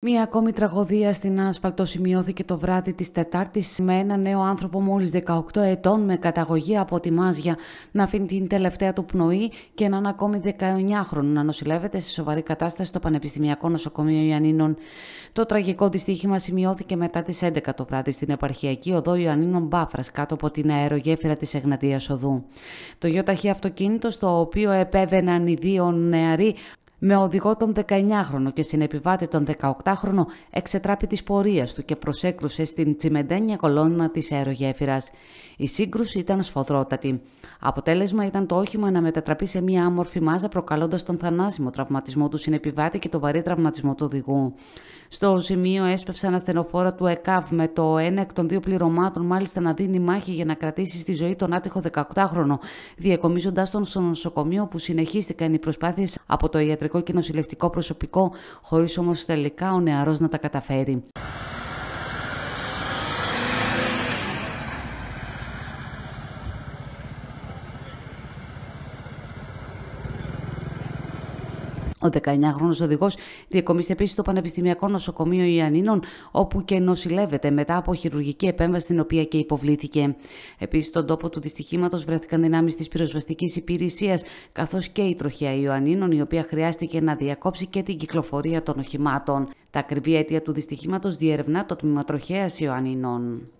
Μία ακόμη τραγωδία στην άσφαλτο σημειώθηκε το βράδυ της Τετάρτης με ένα νέο άνθρωπο μόλις 18 ετών με καταγωγή από τη Μάζια να αφήνει την τελευταία του πνοή και έναν ακόμη 19χρονο να νοσηλεύεται σε σοβαρή κατάσταση στο Πανεπιστημιακό Νοσοκομείο Ιαννίνων. Το τραγικό δυστύχημα σημειώθηκε μετά τις 11 το βράδυ στην επαρχιακή οδό Ιαννίνων Μπάφρας κάτω από την αερογέφυρα της Εγνατίας Οδού. Το γιοταχή αυτοκίνητο, στο οποίο επέβαιναν οι δύο νεαροί με οδηγό τον 19χρονο και συνεπιβάτη τον 18χρονο εξετράπη της πορείας του και προσέκρουσε στην τσιμεντένια κολόνα της αερογέφυρας. Η σύγκρουση ήταν σφοδρότατη. Αποτέλεσμα ήταν το όχημα να μετατραπεί σε μια άμορφη μάζα προκαλώντας τον θανάσιμο τραυματισμό του συνεπιβάτη και τον βαρύ τραυματισμό του οδηγού. Στο σημείο έσπευσαν ασθενοφόρα του ΕΚΑΒ με το ένα εκ των δύο πληρωμάτων μάλιστα να δίνει μάχη για να κρατήσει στη ζωή τον άτυχο 18χρονο, διακομίζοντα τον στο νοσοκομείο που συνεχίστηκαν οι προσπάθειες από το ιατρικό ιατρικό και νοσηλευτικό προσωπικό, χωρίς όμως τελικά ο νεάρό να τα καταφέρει. Ο 19χρονο οδηγό διακομίστηκε επίσης στο Πανεπιστημιακό Νοσοκομείο Ιαννίνων, όπου και νοσηλεύεται μετά από χειρουργική επέμβαση την οποία και υποβλήθηκε. Επίσης, στον τόπο του δυστυχήματος βρέθηκαν δυνάμεις της πυροσβεστικής υπηρεσίας, καθώς και η τροχιά Ιωαννίνων, η οποία χρειάστηκε να διακόψει και την κυκλοφορία των οχημάτων. Τα ακριβή αίτια του δυστυχήματος διερευνά το τμήμα τροχέας Ιωαννίνων.